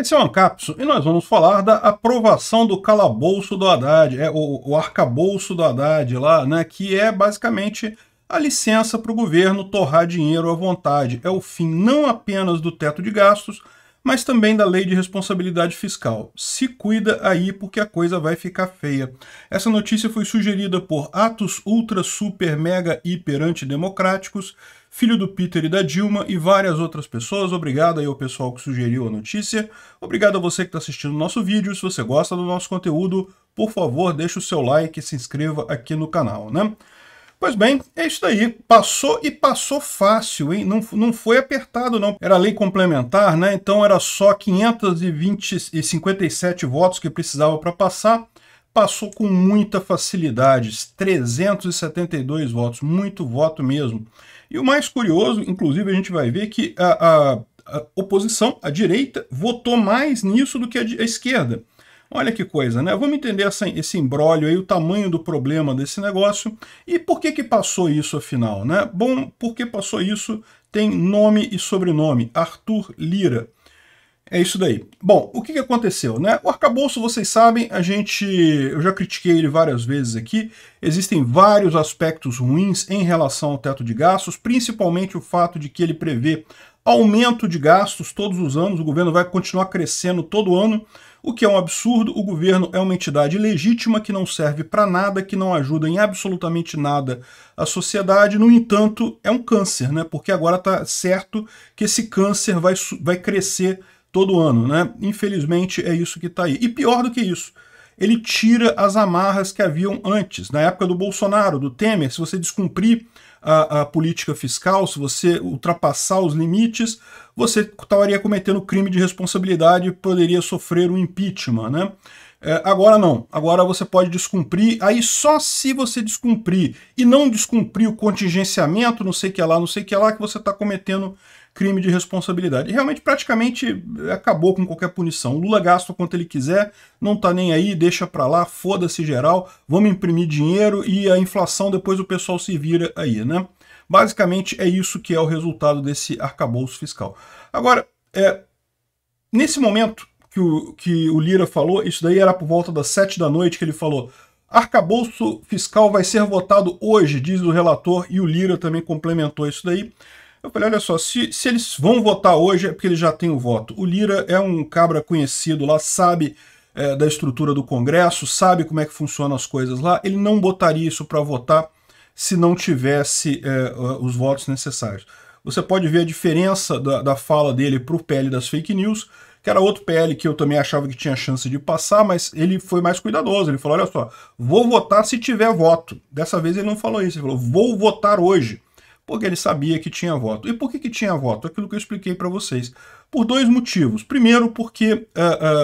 Esse é o Ancapso e nós vamos falar da aprovação do calabouço do Haddad, é, o, o arcabouço do Haddad lá, né, que é basicamente a licença para o governo torrar dinheiro à vontade. É o fim não apenas do teto de gastos, mas também da lei de responsabilidade fiscal. Se cuida aí porque a coisa vai ficar feia. Essa notícia foi sugerida por atos ultra, super, mega, hiper antidemocráticos democráticos filho do Peter e da Dilma e várias outras pessoas. Obrigado aí ao pessoal que sugeriu a notícia. Obrigado a você que está assistindo o nosso vídeo. Se você gosta do nosso conteúdo, por favor, deixe o seu like e se inscreva aqui no canal, né? Pois bem, é isso aí. Passou e passou fácil, hein? Não, não foi apertado, não. Era lei complementar, né? Então era só 557 votos que precisava para passar passou com muita facilidade, 372 votos, muito voto mesmo. E o mais curioso, inclusive, a gente vai ver que a, a, a oposição, a direita, votou mais nisso do que a, a esquerda. Olha que coisa, né? Vamos entender essa, esse embrólio aí, o tamanho do problema desse negócio e por que que passou isso afinal, né? Bom, porque passou isso tem nome e sobrenome, Arthur Lira. É isso daí. Bom, o que, aconteceu? Né? O arcabouço, vocês sabem, a gente. Eu já critiquei ele várias vezes aqui. Existem vários aspectos ruins em relação ao teto de gastos, principalmente o fato de que ele prevê aumento de gastos todos os anos, o governo vai continuar crescendo todo ano, o que é um absurdo. O governo é uma entidade legítima que não serve para nada, que não ajuda em absolutamente nada a sociedade. No entanto, é um câncer, né? Porque agora está certo que esse câncer vai, vai crescer todo ano, né? Infelizmente é isso que está aí. E pior do que isso, ele tira as amarras que haviam antes, na época do Bolsonaro, do Temer, se você descumprir a, a política fiscal, se você ultrapassar os limites, você estaria cometendo crime de responsabilidade e poderia sofrer um impeachment, né? É, agora não, agora você pode descumprir, aí só se você descumprir e não descumprir o contingenciamento, não sei o que lá, não sei o que lá, que você está cometendo crime de responsabilidade. E realmente, praticamente acabou com qualquer punição. O Lula gasta o quanto ele quiser, não tá nem aí, deixa pra lá, foda-se geral, vamos imprimir dinheiro e a inflação depois o pessoal se vira aí, né? Basicamente é isso que é o resultado desse arcabouço fiscal. Agora, é, nesse momento que o, que o Lira falou, isso daí era por volta das sete da noite que ele falou. Arcabouço fiscal vai ser votado hoje, diz o relator, e o Lira também complementou isso daí. Eu falei, olha só, se, se eles vão votar hoje é porque eles já têm o voto. O Lira é um cabra conhecido lá, sabe é, da estrutura do Congresso, sabe como é que funcionam as coisas lá. Ele não botaria isso para votar se não tivesse é, os votos necessários. Você pode ver a diferença da, da fala dele para o PL das fake news, que era outro PL que eu também achava que tinha chance de passar, mas ele foi mais cuidadoso. Ele falou: olha só, vou votar se tiver voto. Dessa vez ele não falou isso, ele falou: vou votar hoje. Porque ele sabia que tinha voto. E por que, que tinha voto? Aquilo que eu expliquei para vocês. Por dois motivos. Primeiro, porque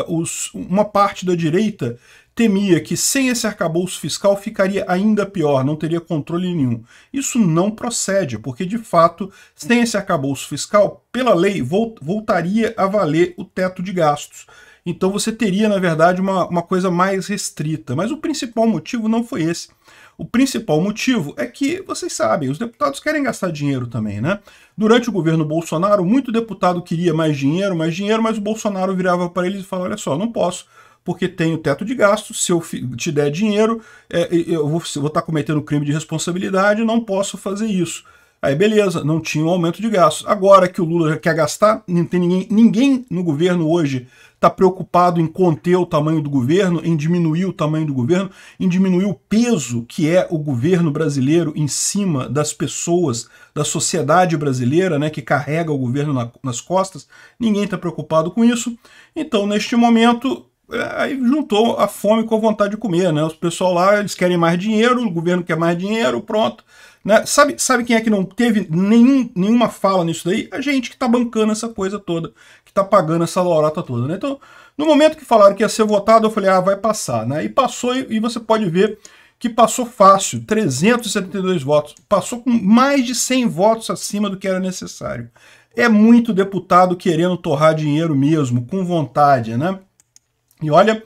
uh, uh, os, uma parte da direita temia que sem esse arcabouço fiscal ficaria ainda pior, não teria controle nenhum. Isso não procede, porque de fato, sem esse arcabouço fiscal, pela lei, voltaria a valer o teto de gastos. Então você teria, na verdade, uma, uma coisa mais restrita. Mas o principal motivo não foi esse. O principal motivo é que, vocês sabem, os deputados querem gastar dinheiro também, né? Durante o governo Bolsonaro, muito deputado queria mais dinheiro, mais dinheiro, mas o Bolsonaro virava para eles e falava: olha só, não posso, porque tem o teto de gastos, se eu te der dinheiro, é, eu vou estar tá cometendo crime de responsabilidade, não posso fazer isso. Aí beleza, não tinha um aumento de gastos. Agora que o Lula já quer gastar, não tem ninguém, ninguém no governo hoje está preocupado em conter o tamanho do governo, em diminuir o tamanho do governo, em diminuir o peso que é o governo brasileiro em cima das pessoas, da sociedade brasileira, né, que carrega o governo na, nas costas. Ninguém está preocupado com isso. Então, neste momento, é, aí juntou a fome com a vontade de comer, né? Os pessoal lá, eles querem mais dinheiro, o governo quer mais dinheiro, pronto. Né? Sabe, sabe quem é que não teve nenhum, nenhuma fala nisso daí? A gente que está bancando essa coisa toda, que está pagando essa lorota toda. Né? Então, no momento que falaram que ia ser votado, eu falei, ah, vai passar. Né? E passou, e, e você pode ver que passou fácil, 372 votos. Passou com mais de 100 votos acima do que era necessário. É muito deputado querendo torrar dinheiro mesmo, com vontade, né? E olha,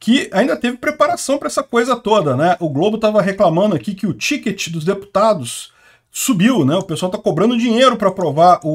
que ainda teve preparação para essa coisa toda, né? O Globo estava reclamando aqui que o ticket dos deputados subiu, né? O pessoal está cobrando dinheiro para aprovar o,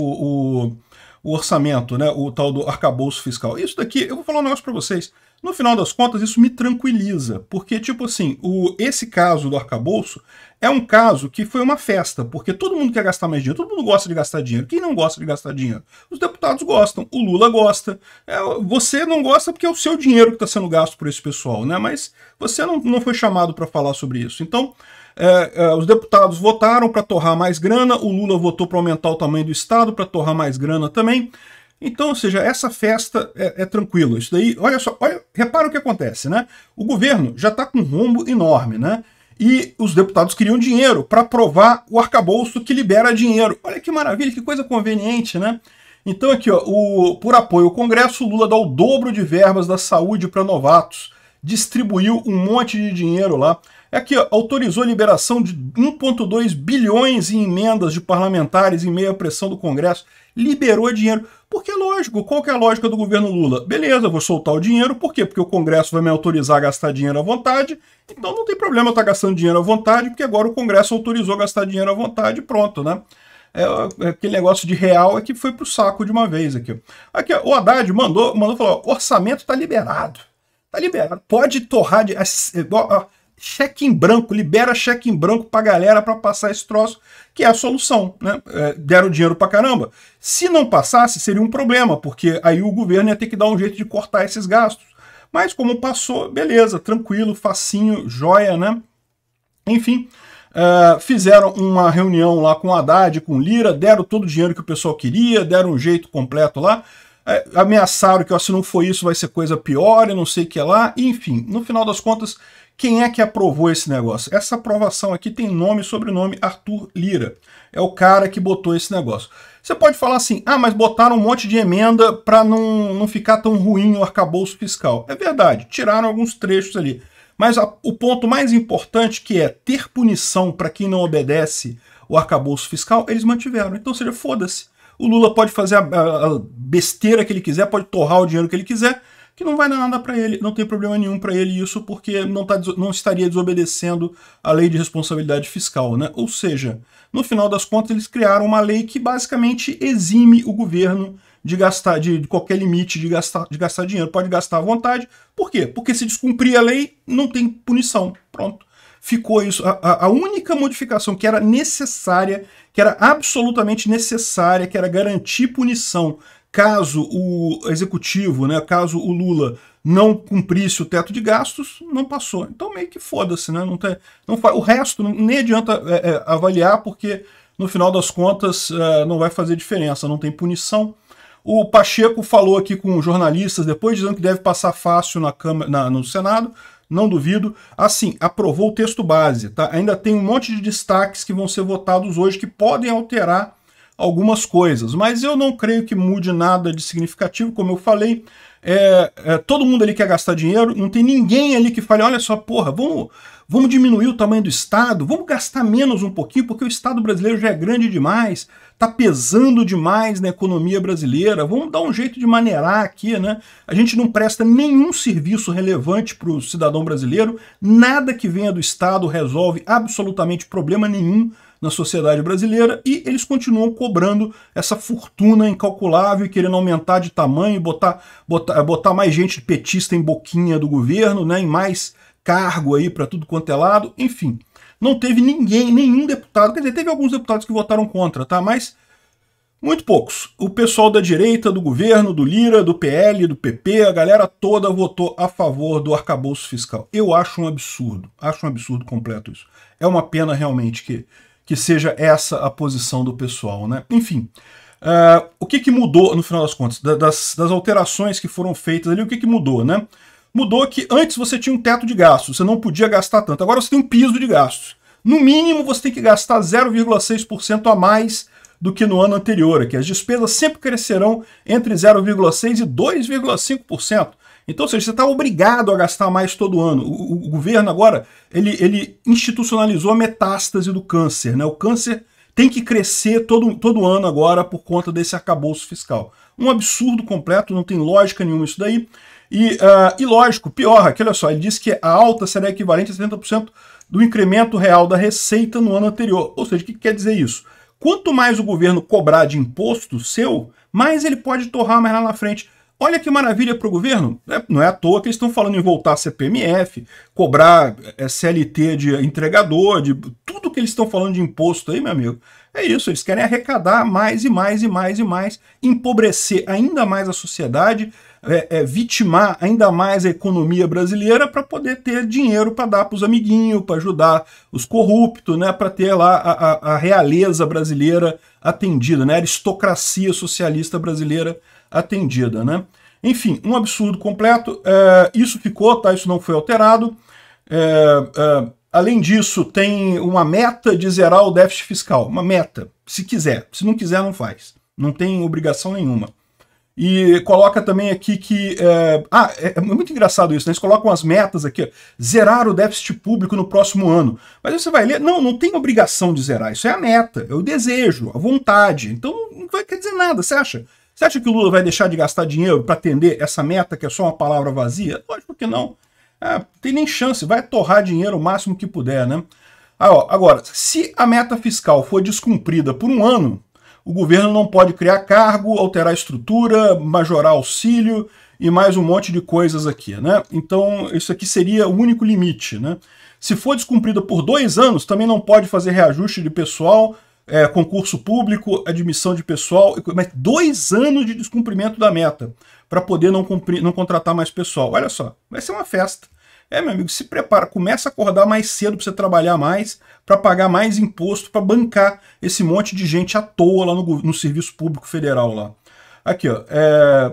o, o orçamento, né, o tal do arcabouço fiscal. Isso daqui, eu vou falar um negócio para vocês. No final das contas, isso me tranquiliza, porque, tipo assim, o, esse caso do arcabouço é um caso que foi uma festa, porque todo mundo quer gastar mais dinheiro, todo mundo gosta de gastar dinheiro. Quem não gosta de gastar dinheiro? Os deputados gostam, o Lula gosta. É, você não gosta porque é o seu dinheiro que está sendo gasto por esse pessoal, né? Mas você não, não foi chamado para falar sobre isso. Então, é, é, os deputados votaram para torrar mais grana, o Lula votou para aumentar o tamanho do Estado, para torrar mais grana também. Então, ou seja, essa festa é, é tranquila. Isso daí, olha só, olha, repara o que acontece, né? O governo já está com um rombo enorme, né? E os deputados queriam dinheiro para aprovar o arcabouço que libera dinheiro. Olha que maravilha, que coisa conveniente, né? Então aqui, ó, o, por apoio ao Congresso, Lula dá o dobro de verbas da saúde para novatos. Distribuiu um monte de dinheiro lá Aqui, é autorizou a liberação de 1,2 bilhões em emendas de parlamentares em meio à pressão do Congresso. Liberou dinheiro. Porque é lógico, qual que é a lógica do governo Lula? Beleza, vou soltar o dinheiro, por quê? Porque o Congresso vai me autorizar a gastar dinheiro à vontade, então não tem problema eu estar tá gastando dinheiro à vontade, porque agora o Congresso autorizou gastar dinheiro à vontade pronto, né? É, é, aquele negócio de real é que foi pro saco de uma vez aqui. Aqui, o Haddad mandou, mandou falar, orçamento tá liberado. Tá liberado, pode torrar de... É, ó, ó, cheque em branco, libera cheque em branco pra galera para passar esse troço, que é a solução, né? É, deram dinheiro pra caramba. Se não passasse, seria um problema, porque aí o governo ia ter que dar um jeito de cortar esses gastos. Mas como passou, beleza, tranquilo, facinho, joia, né? Enfim, Uh, fizeram uma reunião lá com Haddad, com Lira, deram todo o dinheiro que o pessoal queria, deram um jeito completo lá, uh, ameaçaram que ó, se não for isso vai ser coisa pior e não sei o que lá, enfim, no final das contas quem é que aprovou esse negócio? Essa aprovação aqui tem nome e sobrenome Arthur Lira. É o cara que botou esse negócio. Você pode falar assim, ah, mas botaram um monte de emenda para não, não ficar tão ruim o arcabouço fiscal. É verdade, tiraram alguns trechos ali. Mas a, o ponto mais importante, que é ter punição para quem não obedece o arcabouço fiscal, eles mantiveram. Então, seja, foda-se. O Lula pode fazer a, a, a besteira que ele quiser, pode torrar o dinheiro que ele quiser, que não vai dar nada para ele, não tem problema nenhum para ele isso, porque não, tá, não estaria desobedecendo a lei de responsabilidade fiscal. Né? Ou seja, no final das contas, eles criaram uma lei que basicamente exime o governo de gastar de, qualquer limite de gastar, de gastar dinheiro. Pode gastar à vontade. Por quê? Porque se descumprir a lei, não tem punição. Pronto. Ficou isso. A, a única modificação que era necessária, que era absolutamente necessária, que era garantir punição caso o executivo, né, caso o Lula não cumprisse o teto de gastos, não passou. Então meio que foda-se, né? Não tem, não, o resto nem adianta é, é, avaliar, porque no final das contas é, não vai fazer diferença, não tem punição. O Pacheco falou aqui com jornalistas, depois dizendo que deve passar fácil na Câmara, na, no Senado, não duvido. Assim, aprovou o texto base, tá? Ainda tem um monte de destaques que vão ser votados hoje que podem alterar algumas coisas, mas eu não creio que mude nada de significativo, como eu falei. É, é, todo mundo ali quer gastar dinheiro, não tem ninguém ali que fale, olha só, porra, vamos, vamos diminuir o tamanho do Estado, vamos gastar menos um pouquinho, porque o Estado brasileiro já é grande demais, tá pesando demais na economia brasileira, vamos dar um jeito de maneirar aqui, né? A gente não presta nenhum serviço relevante para o cidadão brasileiro, nada que venha do Estado resolve absolutamente problema nenhum na sociedade brasileira e eles continuam cobrando essa fortuna incalculável e querendo aumentar de tamanho, botar, botar, botar mais gente petista em boquinha do governo, né, em mais cargo aí para tudo quanto é lado, enfim. Não teve ninguém, nenhum deputado, quer dizer, teve alguns deputados que votaram contra, tá? Mas muito poucos. O pessoal da direita, do governo, do Lira, do PL, do PP, a galera toda votou a favor do arcabouço fiscal. Eu acho um absurdo. Acho um absurdo completo isso. É uma pena realmente que que seja essa a posição do pessoal, né? Enfim, uh, o que, que mudou no final das contas? Da, das, das, alterações que foram feitas ali, o que, que mudou, né? Mudou que antes você tinha um teto de gastos, você não podia gastar tanto. Agora você tem um piso de gastos. No mínimo, você tem que gastar 0,6% a mais do que no ano anterior, que as despesas sempre crescerão entre 0,6% e 2,5%. Então, ou seja, você está obrigado a gastar mais todo ano. O, o, governo agora, ele, ele institucionalizou a metástase do câncer. Né? O câncer tem que crescer todo, todo ano agora por conta desse arcabouço fiscal. Um absurdo completo, não tem lógica nenhuma isso daí. E, uh, e lógico, pior, aqui olha só, ele diz que a alta será equivalente a 70% do incremento real da receita no ano anterior. Ou seja, o que, que quer dizer isso? Quanto mais o governo cobrar de imposto seu, mais ele pode torrar mais lá na frente. Olha que maravilha para o governo. É, não é à toa que eles estão falando em voltar a CPMF, cobrar SLT é, de entregador, de tudo que eles estão falando de imposto aí, meu amigo. É isso, eles querem arrecadar mais e mais e mais e mais, empobrecer ainda mais a sociedade é, é, vitimar ainda mais a economia brasileira para poder ter dinheiro para dar para os amiguinhos, para ajudar os corruptos, né, para ter lá a, a, a, realeza brasileira atendida, né, a aristocracia socialista brasileira atendida. Né. Enfim, um absurdo completo. É, isso ficou, tá? Isso não foi alterado. É, é, além disso, tem uma meta de zerar o déficit fiscal. Uma meta, se quiser. Se não quiser, não faz. Não tem obrigação nenhuma. E coloca também aqui que. É... Ah, é, é muito engraçado isso, né? Eles colocam as metas aqui, ó. zerar o déficit público no próximo ano. Mas você vai ler, não, não tem obrigação de zerar, isso é a meta, é o desejo, a vontade. Então não vai querer dizer nada, você acha? Você acha que o Lula vai deixar de gastar dinheiro para atender essa meta que é só uma palavra vazia? Lógico que não. Ah, tem nem chance, vai torrar dinheiro o máximo que puder, né? Ah, ó, agora, se a meta fiscal for descumprida por um ano, o governo não pode criar cargo, alterar estrutura, majorar auxílio e mais um monte de coisas aqui. Né? Então, isso aqui seria o único limite. Né? Se for descumprida por dois anos, também não pode fazer reajuste de pessoal, é, concurso público, admissão de pessoal, mas dois anos de descumprimento da meta para poder não, cumprir, não contratar mais pessoal. Olha só, vai ser uma festa. É, meu amigo, se prepara, começa a acordar mais cedo para você trabalhar mais, para pagar mais imposto, para bancar esse monte de gente à toa lá no, no serviço público federal lá. Aqui, ó, é,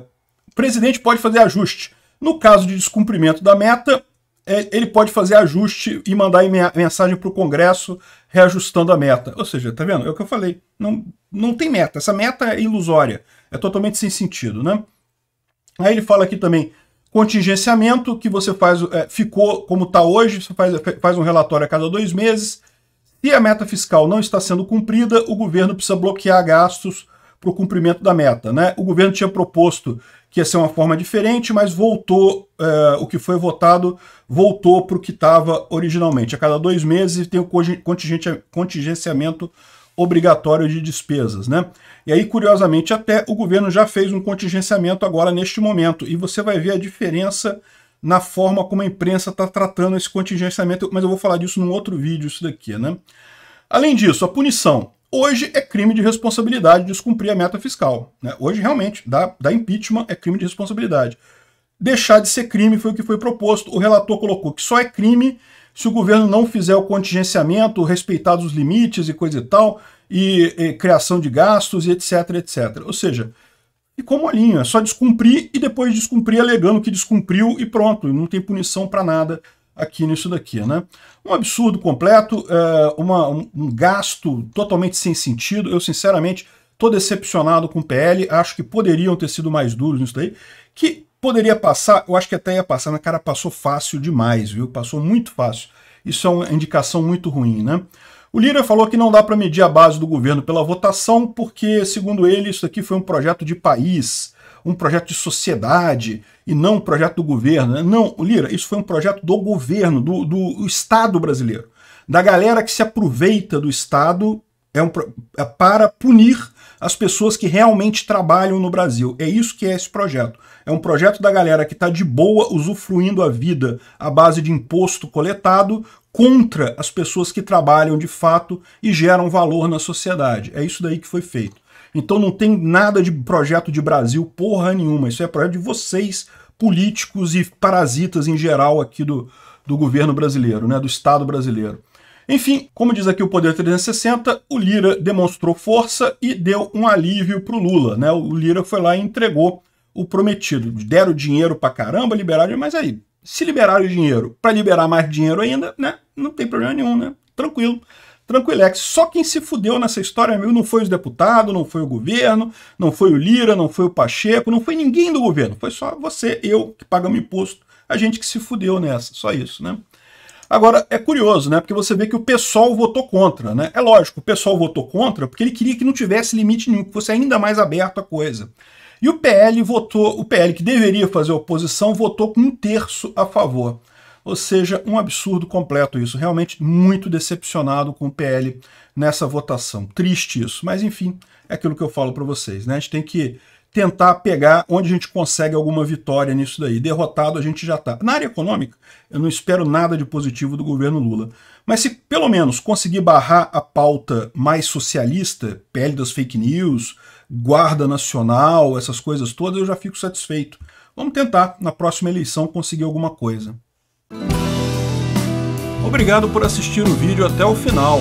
o presidente pode fazer ajuste. No caso de descumprimento da meta, é, ele pode fazer ajuste e mandar mensagem para o Congresso reajustando a meta. Ou seja, tá vendo? É o que eu falei. Não, não tem meta. Essa meta é ilusória. É totalmente sem sentido, né? Aí ele fala aqui também contingenciamento que você faz, é, ficou como está hoje, você faz, faz um relatório a cada dois meses. Se a meta fiscal não está sendo cumprida, o governo precisa bloquear gastos para o cumprimento da meta. Né? O governo tinha proposto que ia ser uma forma diferente, mas voltou, é, o que foi votado voltou para o que estava originalmente. A cada dois meses tem o contingenciamento obrigatório de despesas, né? E aí, curiosamente, até o governo já fez um contingenciamento agora neste momento, e você vai ver a diferença na forma como a imprensa está tratando esse contingenciamento, mas eu vou falar disso num outro vídeo, isso daqui, né? Além disso, a punição. Hoje é crime de responsabilidade descumprir a meta fiscal. Né? Hoje, realmente, da, da impeachment é crime de responsabilidade. Deixar de ser crime foi o que foi proposto. O relator colocou que só é crime se o governo não fizer o contingenciamento, respeitar os limites e coisa e tal, e, e criação de gastos e etc, etc. Ou seja, ficou molinho, é só descumprir e depois descumprir alegando que descumpriu e pronto, não tem punição para nada aqui nisso daqui, né? Um absurdo completo, é, uma, um gasto totalmente sem sentido, eu sinceramente estou decepcionado com o PL, acho que poderiam ter sido mais duros nisso daí, que Poderia passar, eu acho que até ia passar, mas cara, passou fácil demais, viu? Passou muito fácil. Isso é uma indicação muito ruim, né? O Lira falou que não dá para medir a base do governo pela votação, porque, segundo ele, isso aqui foi um projeto de país, um projeto de sociedade e não um projeto do governo. Né? Não, Lira, isso foi um projeto do governo, do, do Estado brasileiro. Da galera que se aproveita do Estado é um, é para punir as pessoas que realmente trabalham no Brasil. É isso que é esse projeto. É um projeto da galera que está de boa usufruindo a vida à base de imposto coletado contra as pessoas que trabalham de fato e geram valor na sociedade. É isso daí que foi feito. Então não tem nada de projeto de Brasil porra nenhuma. Isso é projeto de vocês, políticos e parasitas em geral aqui do, do governo brasileiro, né, do Estado brasileiro. Enfim, como diz aqui o Poder 360, o Lira demonstrou força e deu um alívio para o Lula. Né? O Lira foi lá e entregou o prometido. Deram dinheiro para caramba, liberaram, mas aí, se liberaram o dinheiro para liberar mais dinheiro ainda, né? Não tem problema nenhum, né? Tranquilo. Tranquilex. Só quem se fudeu nessa história, amigo, não foi os deputados, não foi o governo, não foi o Lira, não foi o Pacheco, não foi ninguém do governo. Foi só você, eu, que pagamos imposto. A gente que se fudeu nessa. Só isso, né? Agora, é curioso, né? Porque você vê que o pessoal votou contra, né? É lógico, o pessoal votou contra porque ele queria que não tivesse limite nenhum, que fosse ainda mais aberto a coisa. E o PL votou, o PL que deveria fazer oposição, votou com um terço a favor. Ou seja, um absurdo completo isso. Realmente muito decepcionado com o PL nessa votação. Triste isso. Mas enfim, é aquilo que eu falo para vocês, né? A gente tem que tentar pegar onde a gente consegue alguma vitória nisso daí. Derrotado a gente já está. Na área econômica, eu não espero nada de positivo do governo Lula. Mas se pelo menos conseguir barrar a pauta mais socialista, pele das fake news, guarda nacional, essas coisas todas, eu já fico satisfeito. Vamos tentar, na próxima eleição, conseguir alguma coisa. Obrigado por assistir o vídeo até o final.